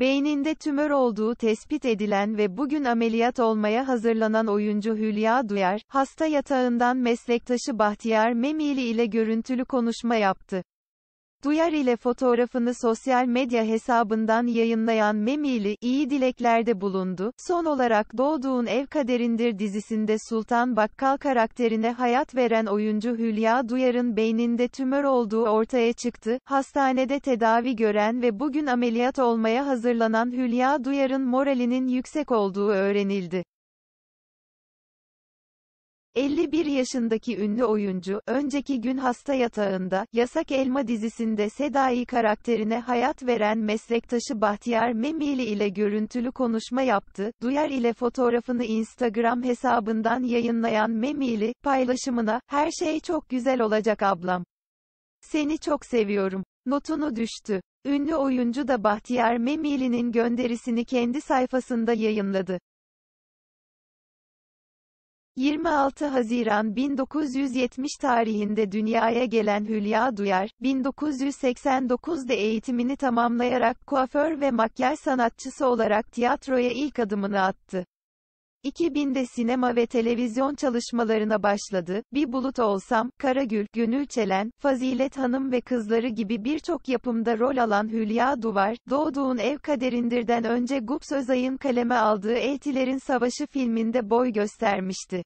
Beyninde tümör olduğu tespit edilen ve bugün ameliyat olmaya hazırlanan oyuncu Hülya Duyar, hasta yatağından meslektaşı Bahtiyar Memili ile görüntülü konuşma yaptı. Duyar ile fotoğrafını sosyal medya hesabından yayınlayan Memili, iyi dileklerde bulundu. Son olarak Doğduğun Ev Kaderindir dizisinde Sultan Bakkal karakterine hayat veren oyuncu Hülya Duyar'ın beyninde tümör olduğu ortaya çıktı. Hastanede tedavi gören ve bugün ameliyat olmaya hazırlanan Hülya Duyar'ın moralinin yüksek olduğu öğrenildi. 51 yaşındaki ünlü oyuncu, önceki gün hasta yatağında, Yasak Elma dizisinde Sedai karakterine hayat veren meslektaşı Bahtiyar Memili ile görüntülü konuşma yaptı, Duyar ile fotoğrafını Instagram hesabından yayınlayan Memili, paylaşımına, her şey çok güzel olacak ablam. Seni çok seviyorum. Notunu düştü. Ünlü oyuncu da Bahtiyar Memili'nin gönderisini kendi sayfasında yayınladı. 26 Haziran 1970 tarihinde dünyaya gelen Hülya Duyar, 1989'da eğitimini tamamlayarak kuaför ve makyaj sanatçısı olarak tiyatroya ilk adımını attı. 2000'de sinema ve televizyon çalışmalarına başladı, Bir Bulut Olsam, Karagül, Gönül Çelen, Fazilet Hanım ve Kızları gibi birçok yapımda rol alan Hülya Duvar, Doğduğun Ev Kaderindir'den önce Gup Sözay'ın kaleme aldığı Eltilerin Savaşı filminde boy göstermişti.